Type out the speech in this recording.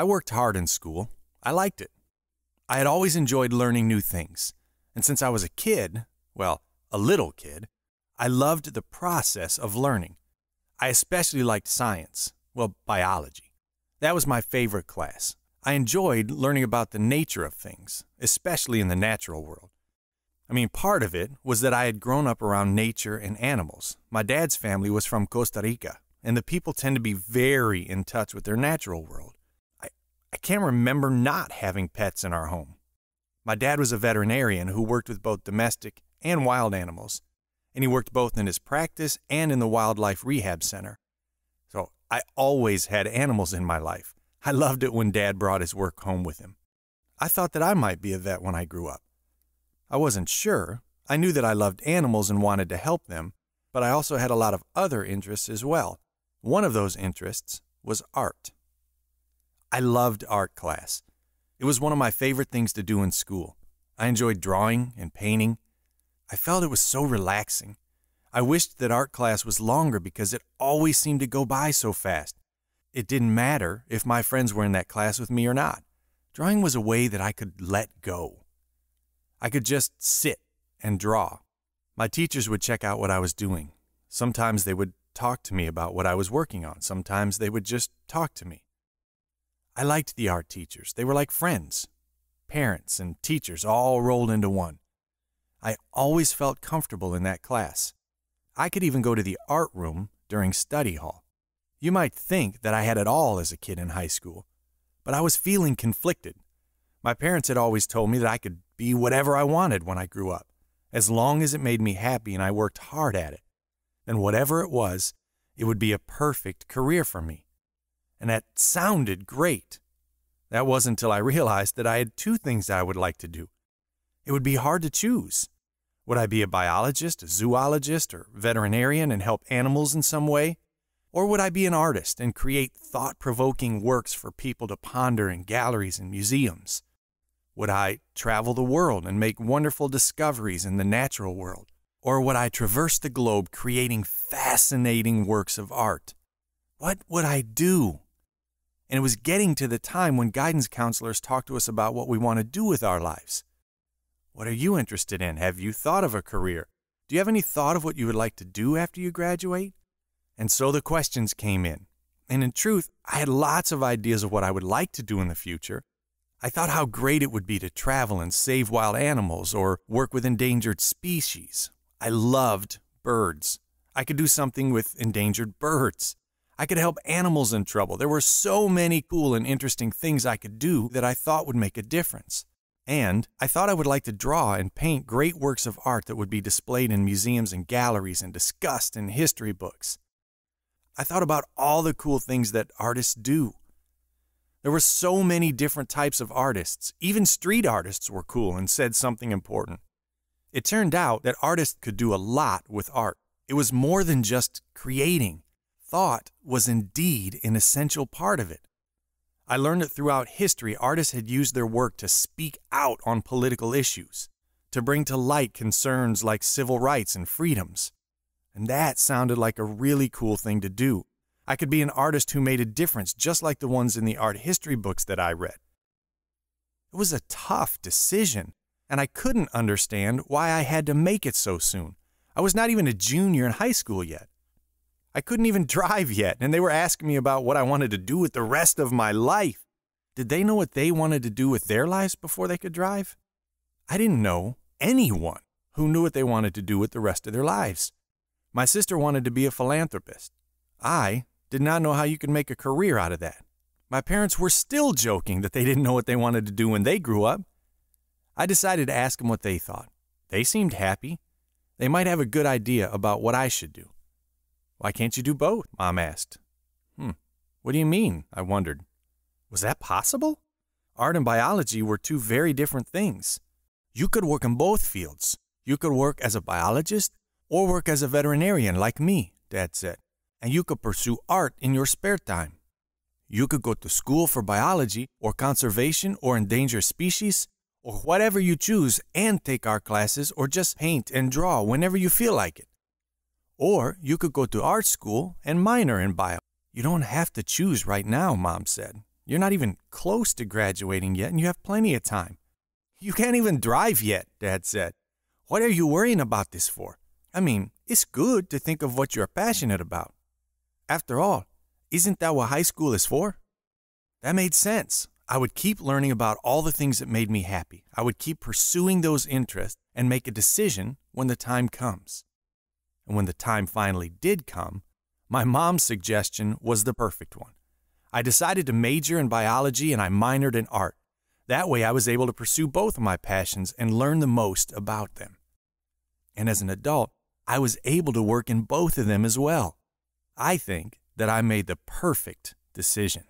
I worked hard in school. I liked it. I had always enjoyed learning new things. And since I was a kid, well, a little kid, I loved the process of learning. I especially liked science, well, biology. That was my favorite class. I enjoyed learning about the nature of things, especially in the natural world. I mean, part of it was that I had grown up around nature and animals. My dad's family was from Costa Rica, and the people tend to be very in touch with their natural world. I can't remember not having pets in our home. My dad was a veterinarian who worked with both domestic and wild animals, and he worked both in his practice and in the wildlife rehab center. So I always had animals in my life. I loved it when dad brought his work home with him. I thought that I might be a vet when I grew up. I wasn't sure. I knew that I loved animals and wanted to help them, but I also had a lot of other interests as well. One of those interests was art. I loved art class. It was one of my favorite things to do in school. I enjoyed drawing and painting. I felt it was so relaxing. I wished that art class was longer because it always seemed to go by so fast. It didn't matter if my friends were in that class with me or not. Drawing was a way that I could let go. I could just sit and draw. My teachers would check out what I was doing. Sometimes they would talk to me about what I was working on. Sometimes they would just talk to me. I liked the art teachers. They were like friends, parents, and teachers all rolled into one. I always felt comfortable in that class. I could even go to the art room during study hall. You might think that I had it all as a kid in high school, but I was feeling conflicted. My parents had always told me that I could be whatever I wanted when I grew up, as long as it made me happy and I worked hard at it. And whatever it was, it would be a perfect career for me and that sounded great. That wasn't until I realized that I had two things I would like to do. It would be hard to choose. Would I be a biologist, a zoologist, or veterinarian and help animals in some way? Or would I be an artist and create thought provoking works for people to ponder in galleries and museums? Would I travel the world and make wonderful discoveries in the natural world? Or would I traverse the globe creating fascinating works of art? What would I do? And it was getting to the time when guidance counselors talk to us about what we want to do with our lives. What are you interested in? Have you thought of a career? Do you have any thought of what you would like to do after you graduate? And so the questions came in. And in truth, I had lots of ideas of what I would like to do in the future. I thought how great it would be to travel and save wild animals or work with endangered species. I loved birds. I could do something with endangered birds. I could help animals in trouble. There were so many cool and interesting things I could do that I thought would make a difference. And I thought I would like to draw and paint great works of art that would be displayed in museums and galleries and discussed in history books. I thought about all the cool things that artists do. There were so many different types of artists. Even street artists were cool and said something important. It turned out that artists could do a lot with art. It was more than just creating thought was indeed an essential part of it. I learned that throughout history, artists had used their work to speak out on political issues, to bring to light concerns like civil rights and freedoms. And that sounded like a really cool thing to do. I could be an artist who made a difference, just like the ones in the art history books that I read. It was a tough decision, and I couldn't understand why I had to make it so soon. I was not even a junior in high school yet. I couldn't even drive yet, and they were asking me about what I wanted to do with the rest of my life. Did they know what they wanted to do with their lives before they could drive? I didn't know anyone who knew what they wanted to do with the rest of their lives. My sister wanted to be a philanthropist. I did not know how you could make a career out of that. My parents were still joking that they didn't know what they wanted to do when they grew up. I decided to ask them what they thought. They seemed happy. They might have a good idea about what I should do. Why can't you do both? Mom asked. Hmm. What do you mean? I wondered. Was that possible? Art and biology were two very different things. You could work in both fields. You could work as a biologist or work as a veterinarian like me, Dad said. And you could pursue art in your spare time. You could go to school for biology or conservation or endangered species or whatever you choose and take art classes or just paint and draw whenever you feel like it. Or you could go to art school and minor in bio. You don't have to choose right now, Mom said. You're not even close to graduating yet, and you have plenty of time. You can't even drive yet, Dad said. What are you worrying about this for? I mean, it's good to think of what you're passionate about. After all, isn't that what high school is for? That made sense. I would keep learning about all the things that made me happy. I would keep pursuing those interests and make a decision when the time comes. And when the time finally did come, my mom's suggestion was the perfect one. I decided to major in biology and I minored in art. That way, I was able to pursue both of my passions and learn the most about them. And as an adult, I was able to work in both of them as well. I think that I made the perfect decision.